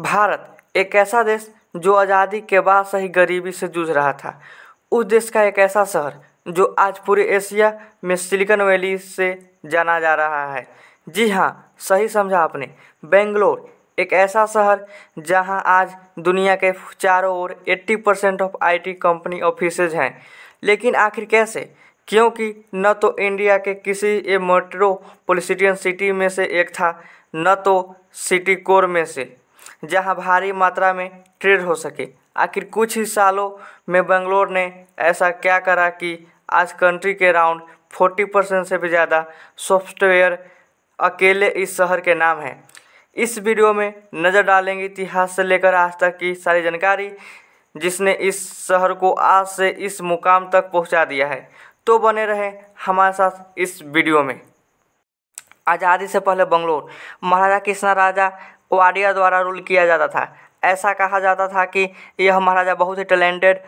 भारत एक ऐसा देश जो आज़ादी के बाद से ही गरीबी से जूझ रहा था उस देश का एक ऐसा शहर जो आज पूरे एशिया में सिलिकॉन वैली से जाना जा रहा है जी हाँ सही समझा आपने बेंगलोर एक ऐसा शहर जहाँ आज दुनिया के चारों ओर 80 percent of IT company offices हैं लेकिन आखिर कैसे क्योंकि न तो इंडिया के किसी मेट्रोपोलिटियन सिटी में से एक था न तो सिटी कोर में से जहां भारी मात्रा में ट्रेड हो सके आखिर कुछ ही सालों में बंगलोर ने ऐसा क्या करा कि आज कंट्री के अराउंड 40 परसेंट से भी ज़्यादा सॉफ्टवेयर अकेले इस शहर के नाम हैं इस वीडियो में नज़र डालेंगे इतिहास से लेकर आज तक की सारी जानकारी जिसने इस शहर को आज से इस मुकाम तक पहुंचा दिया है तो बने रहें हमारे साथ इस वीडियो में आज़ादी से पहले बंगलोर महाराजा कृष्णा राजा वारियर द्वारा रूल किया जाता था ऐसा कहा जाता था कि यह महाराजा बहुत ही टैलेंटेड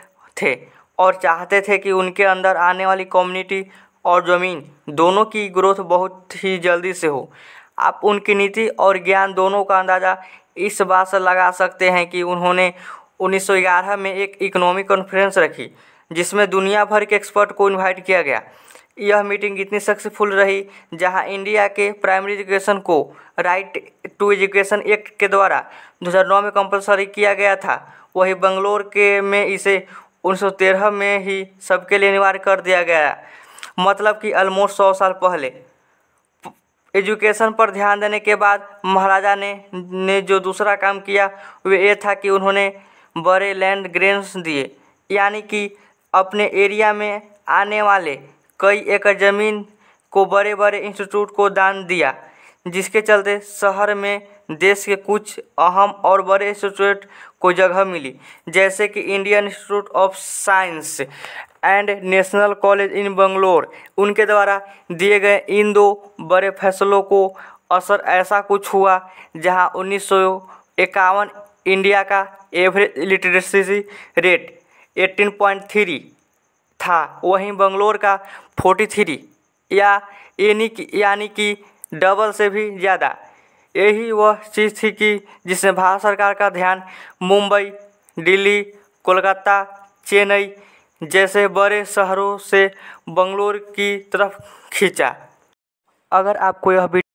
थे और चाहते थे कि उनके अंदर आने वाली कम्युनिटी और ज़मीन दोनों की ग्रोथ बहुत ही जल्दी से हो आप उनकी नीति और ज्ञान दोनों का अंदाज़ा इस बात से लगा सकते हैं कि उन्होंने 1911 में एक इकोनॉमिक कॉन्फ्रेंस रखी जिसमें दुनिया भर के एक्सपर्ट को इनवाइट किया गया यह मीटिंग इतनी सक्सेसफुल रही जहां इंडिया के प्राइमरी एजुकेशन को राइट टू एजुकेशन एक्ट के द्वारा 2009 में कंपलसरी किया गया था वही बंगलोर के में इसे 1913 में ही सबके लिए अनिवार्य कर दिया गया मतलब कि ऑलमोस्ट सौ साल पहले एजुकेशन पर ध्यान देने के बाद महाराजा ने ने जो दूसरा काम किया वे ये था कि उन्होंने बड़े लैंड ग्रेन्स दिए यानी कि अपने एरिया में आने वाले कई एकड़ ज़मीन को बड़े बड़े इंस्टीट्यूट को दान दिया जिसके चलते शहर में देश के कुछ अहम और बड़े इंस्टीट्यूट को जगह मिली जैसे कि Indian Institute of Science and National College in Bangalore उनके द्वारा दिए गए इन दो बड़े फैसलों को असर ऐसा कुछ हुआ जहां उन्नीस इंडिया का एवरेज लिटरेसी रेट 18.3 था वहीं बंगलोर का फोर्टी थ्री या यानी कि यानी कि डबल से भी ज़्यादा यही वह चीज़ थी कि जिसने भारत सरकार का ध्यान मुंबई दिल्ली कोलकाता चेन्नई जैसे बड़े शहरों से बंगलोर की तरफ खींचा अगर आपको यह वीडियो